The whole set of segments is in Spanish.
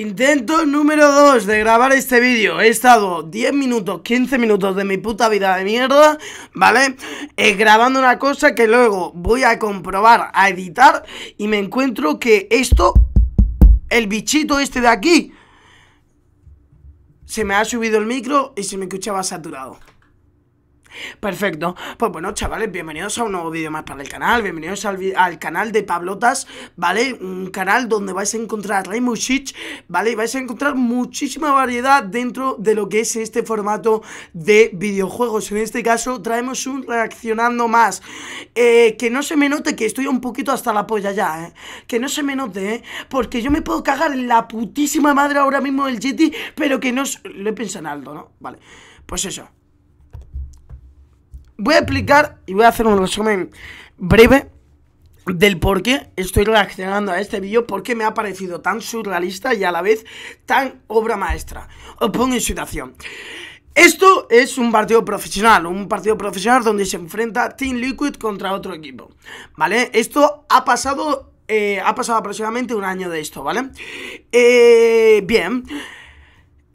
Intento número 2 de grabar este vídeo He estado 10 minutos, 15 minutos de mi puta vida de mierda ¿Vale? Eh, grabando una cosa que luego voy a comprobar, a editar Y me encuentro que esto, el bichito este de aquí Se me ha subido el micro y se me escuchaba saturado Perfecto. Pues bueno, chavales, bienvenidos a un nuevo vídeo más para el canal. Bienvenidos al, canal de Pablotas, ¿vale? Un canal donde vais a encontrar Rainbow Six, ¿vale? Y vais a encontrar muchísima variedad dentro de lo que es este formato de videojuegos. En este caso, traemos un reaccionando más. Eh, que no se me note que estoy un poquito hasta la polla ya, ¿eh? Que no se me note, ¿eh? Porque yo me puedo cagar en la putísima madre ahora mismo del GT, pero que no... Lo he pensado en alto, ¿no? Vale. Pues eso. Voy a explicar y voy a hacer un resumen breve del por qué estoy reaccionando a este vídeo, porque me ha parecido tan surrealista y a la vez tan obra maestra. Os pongo en situación. Esto es un partido profesional, un partido profesional donde se enfrenta Team Liquid contra otro equipo, ¿vale? Esto ha pasado, eh, ha pasado aproximadamente un año de esto, ¿vale? Eh, bien...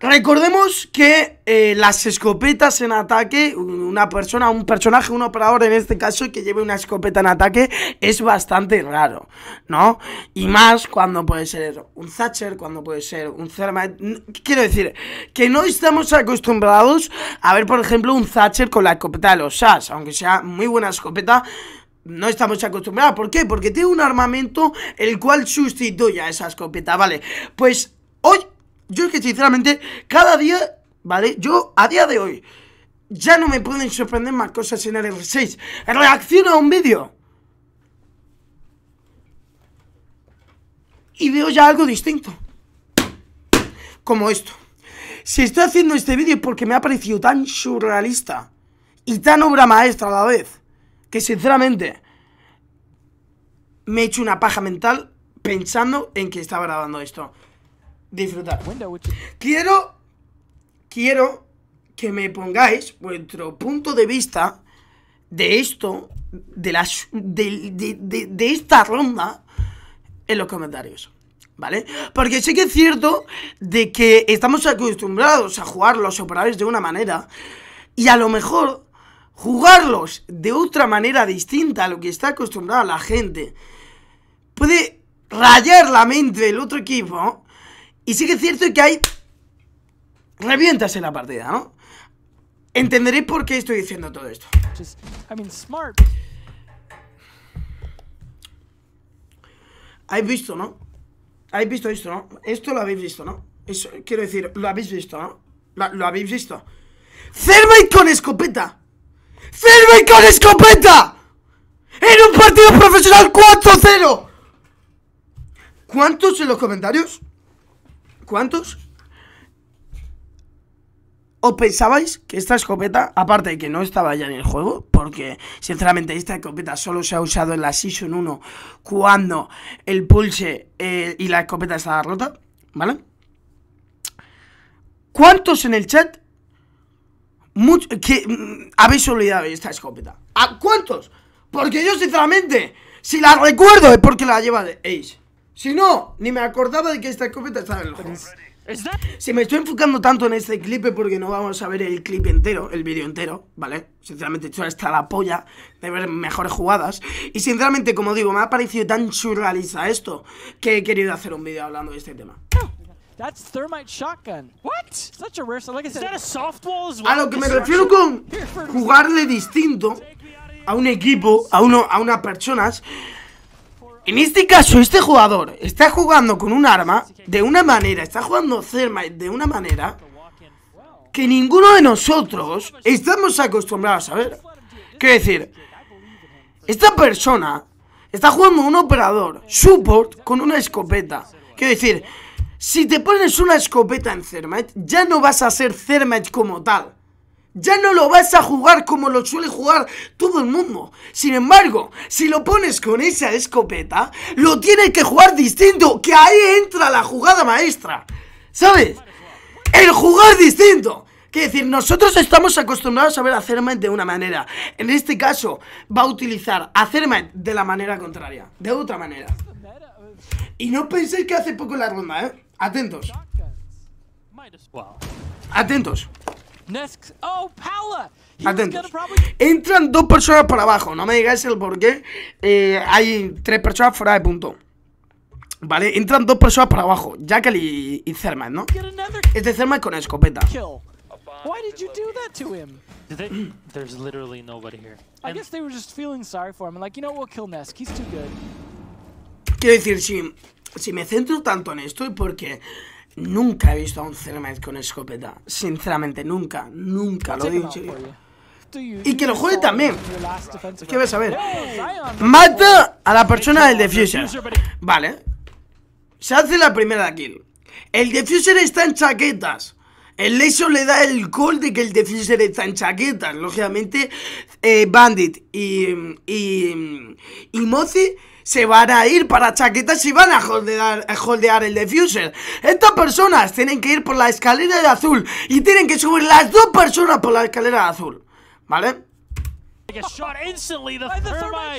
Recordemos que eh, las escopetas en ataque, una persona, un personaje, un operador en este caso que lleve una escopeta en ataque es bastante raro, ¿no? Y más cuando puede ser un Thatcher, cuando puede ser un Zerma. Quiero decir, que no estamos acostumbrados a ver, por ejemplo, un Thatcher con la escopeta de los SAS, aunque sea muy buena escopeta no estamos acostumbrados. ¿Por qué? Porque tiene un armamento el cual sustituye a esa escopeta, ¿vale? Pues hoy yo es que sinceramente, cada día, ¿vale? Yo a día de hoy, ya no me pueden sorprender más cosas en el R6. Reacciono a un vídeo. Y veo ya algo distinto. Como esto. Si estoy haciendo este vídeo porque me ha parecido tan surrealista y tan obra maestra a la vez, que sinceramente me he hecho una paja mental pensando en que estaba grabando esto disfrutar. Quiero, quiero que me pongáis vuestro punto de vista de esto, de, las, de, esta ronda, en los comentarios. ¿Vale? Porque sé que es cierto de que estamos acostumbrados a jugar los operadores de una manera y a lo mejor jugarlos de otra manera distinta a lo que está acostumbrada la gente puede rayar la mente del otro equipo y sí que es cierto que hay revientas en la partida, ¿no? Entenderéis por qué estoy diciendo todo esto. Habéis visto, ¿no? Habéis visto esto, ¿no? Esto lo habéis visto, ¿no? Eso, quiero decir, lo habéis visto, ¿no? Lo, habéis visto. y con escopeta. y con escopeta. En un partido profesional 4-0. ¿Cuántos en los comentarios? ¿Cuántos? ¿O pensabais que esta escopeta, aparte de que no estaba ya en el juego, porque sinceramente esta escopeta solo se ha usado en la Season 1 cuando el pulse eh, y la escopeta estaba rota, ¿vale? ¿Cuántos en el chat que mm, habéis olvidado esta escopeta? cuántos? Porque yo sinceramente, si la recuerdo es porque la lleva de Ace. Si no, ni me acordaba de que esta escopeta estaba en el juego. Si me estoy enfocando tanto en este clip porque no vamos a ver el clip entero, el vídeo entero, ¿vale? Sinceramente, esto está la polla de ver mejores jugadas. Y sinceramente, como digo, me ha parecido tan surrealista esto que he querido hacer un vídeo hablando de este tema. A lo que me refiero con jugarle distinto a un equipo, a, uno, a unas personas, en este caso, este jugador está jugando con un arma de una manera, está jugando Thermite de una manera que ninguno de nosotros estamos acostumbrados a ver. Quiero decir, esta persona está jugando un operador support con una escopeta. Quiero decir, si te pones una escopeta en Thermite, ya no vas a ser Thermite como tal. Ya no lo vas a jugar como lo suele jugar todo el mundo. Sin embargo, si lo pones con esa escopeta, lo tienes que jugar distinto, que ahí entra la jugada maestra. ¿Sabes? El jugar distinto. Que decir, nosotros estamos acostumbrados a ver a de una manera. En este caso, va a utilizar a de la manera contraria, de otra manera. Y no penséis que hace poco la ronda, ¿eh? Atentos. Atentos. Oh, Atentos. Entran dos personas para abajo. No me digáis el por qué. Eh, hay tres personas fuera de punto. Vale, entran dos personas para abajo. Jackal y, y Zerman, ¿no? Este Zerman con escopeta. Why did you do that to him? They, there's literally nobody here. I guess they were just feeling sorry for him. Like, you know, we'll kill Nesk. He's too good. Quiero decir, si, si me centro tanto en esto es porque Nunca he visto a un Cermet con escopeta. Sinceramente, nunca, nunca lo he dicho. Y que lo juegue también. ¿Qué vas a ver? Mata a la persona del defuser Vale. Se hace la primera kill. El defuser está en chaquetas. El Leso le da el gol de que el defuser está en chaquetas. Lógicamente, eh, Bandit y, y, y Mozi se van a ir para chaquetas y van a holdear, el defuser Estas personas tienen que ir por la escalera de azul y tienen que subir las dos personas por la escalera de azul. ¿Vale?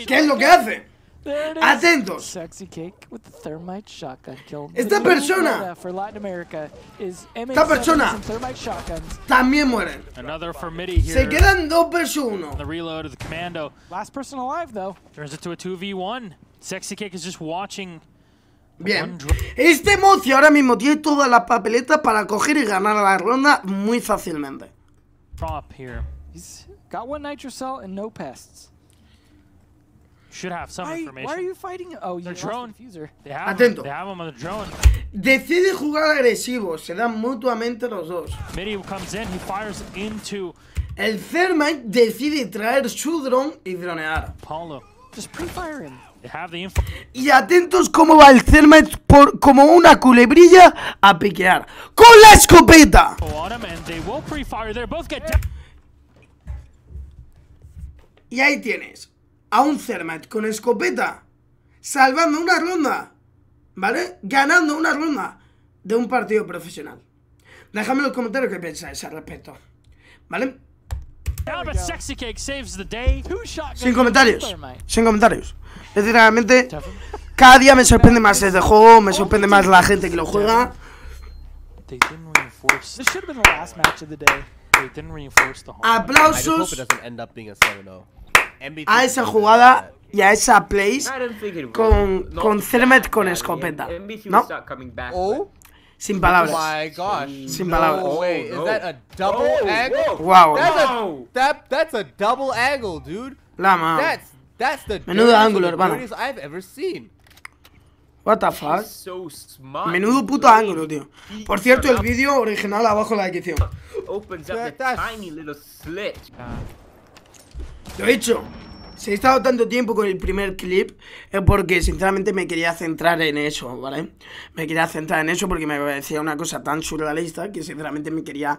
¿Qué es lo que hace? Atentos. Esta persona. Esta persona. También muere Se quedan dos versus uno. Sexy Cake is just watching Bien, este Mozi ahora mismo tiene todas las papeletas para coger y ganar la ronda muy fácilmente. Prop here. He's got one nitro cell and no pests. Should have some information. Why are you fighting? Oh, you drone. diffuser. they have Atento. Him. They have on the drone. Decide jugar agresivo, se dan mutuamente los dos. Midi comes in, he fires into El Thermite decide traer su drone y dronear. Paulo, just pre-fire him. Y atentos cómo va el Cermet como una culebrilla a piquear con la escopeta. Oh, y ahí tienes a un Cermet con escopeta salvando una ronda, ¿vale? Ganando una ronda de un partido profesional. Déjame en los comentarios qué pensáis al respecto, ¿vale? Sin comentarios. Sin comentarios. Es realmente, cada día me sorprende más este juego, me sorprende más la gente que lo juega. Aplausos a esa jugada y a esa place con, con Cermet con escopeta. ¿No? Sin palabras. Oh my gosh. Mm. Sin no palabras. Way. Is oh, that a oh. double oh, angle? Wow. That's a that, that's a double angle, dude. La That's that's the Menudo ángulo, I've ever seen. What the fuck? Menudo puto ángulo, tío. Por cierto, el vídeo original abajo en la descripción. Opens up that, tiny little slit. Uh. Lo he hecho. Si he estado tanto tiempo con el primer clip es porque sinceramente me quería centrar en eso, ¿vale? Me quería centrar en eso porque me parecía una cosa tan surrealista que sinceramente me quería,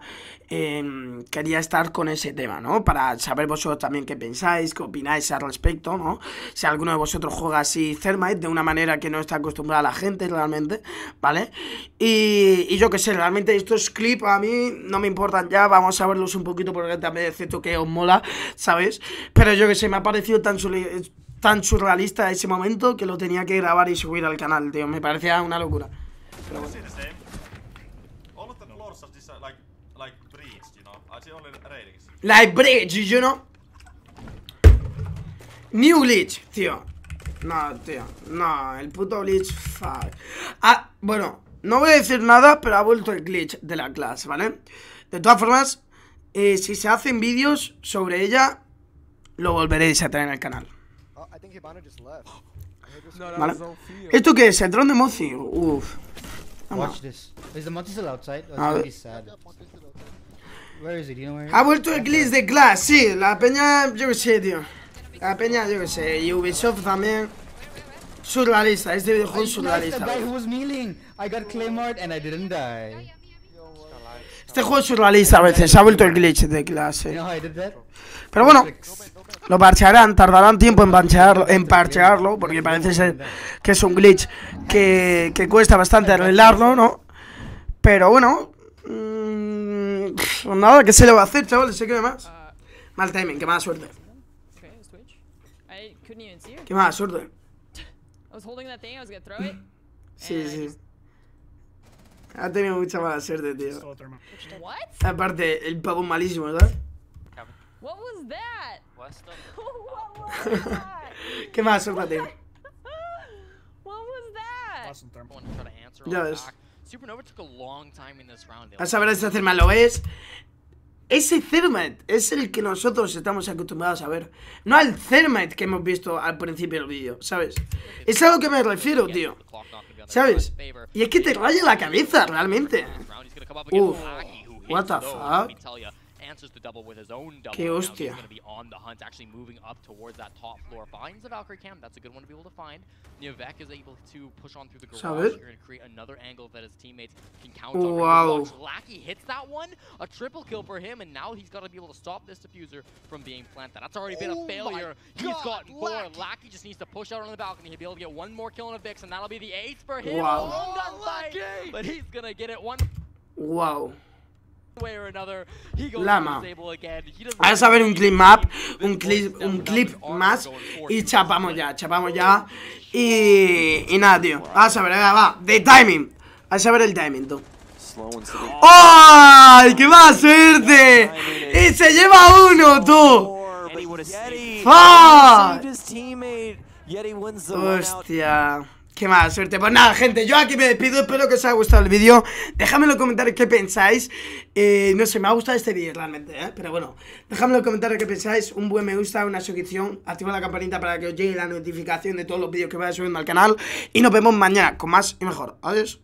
em, quería estar con ese tema, ¿no? Para saber vosotros también qué pensáis, qué opináis al respecto, ¿no? Si alguno de vosotros juega así Thermite de una manera que no está acostumbrada la gente realmente, ¿vale? Y, yo qué sé, realmente estos clips a mí no me importan ya, vamos a verlos un poquito porque también es que os mola, ¿sabes? Pero yo qué sé, me ha parecido tan, tan surrealista ese momento que lo tenía que grabar y subir al canal, tío. Me parecía una locura. Like bridge, you know? New glitch, tío. No, tío. No, el puto glitch. Fuck. Ah, bueno, no voy a decir nada, pero ha vuelto el glitch de la clase, ¿vale? De todas formas, eh, si se hacen vídeos sobre ella, lo volveréis a traer el canal. Oh, ¿Vale? ¿Esto qué es? ¿El dron de Mozi? Ha vuelto el glitch de Glass, sí, la peña, yo qué sé, tío. La peña, yo qué sé, y Ubisoft también. Surrealista, este videojuego es surrealista. I este juego es surrealista a veces, ha vuelto el glitch de clase. Pero bueno, lo parchearán, tardarán tiempo en parchearlo, en parchearlo porque parece ser que es un glitch que, cuesta bastante arreglarlo, ¿no? Pero bueno, mmm, nada, que se le va a hacer, chavales? Se qué más. Mal timing, que mala suerte. Qué mala suerte. Sí, sí. Ha tenido mucha mala suerte, tío. Aparte, el pavo malísimo, ¿verdad? ¿Qué más, suéltate? Ya ves. A saber, este Zerman lo es. Ese Thermite es el que nosotros estamos acostumbrados a ver. No al Thermite que hemos visto al principio del vídeo, ¿sabes? Es a lo que me refiero, tío. ¿Sabes? Y es que te raya la cabeza, realmente. Uf, what the fuck. answers to double with his own double. now He's going to be on the hunt, actually moving up towards that top floor. Finds the Valkyrie cam. That's a good one to be able to find. Nevek is able to push on through the garage. You're going to create another angle that his teammates can count wow. on. Wow. Lackey hits that one. A triple kill for him, and now he's got to be able to stop this diffuser from being planted. That's already been oh a failure. He's God, gotten four. Lackey. Lackey just needs to push out on the balcony. He'll be able to get one more kill on a Vix, and that'll be the eighth for him. Wow. Oh, Lackey. But he's going to get it one. Wow. Lama. Vamos a ver un clip map, un clip, un clip más y chapamos ya, chapamos ya. Y, nada, tío. Vamos a ver, va, De timing. a ver el timing, tú. ¡Ay! ¡Qué va a hacerte! ¡Y se lleva uno, tú! ¡Ah! Hostia. Qué mala suerte. Pues nada, gente, yo aquí me despido. Espero que os haya gustado el vídeo. Dejadme en los comentarios qué pensáis. Eh, no sé, me ha gustado este vídeo realmente, ¿eh? Pero bueno, dejadme en los comentarios qué pensáis. Un buen me gusta, una suscripción. Activa la campanita para que os llegue la notificación de todos los vídeos que vaya subiendo al canal. Y nos vemos mañana con más y mejor. Adiós.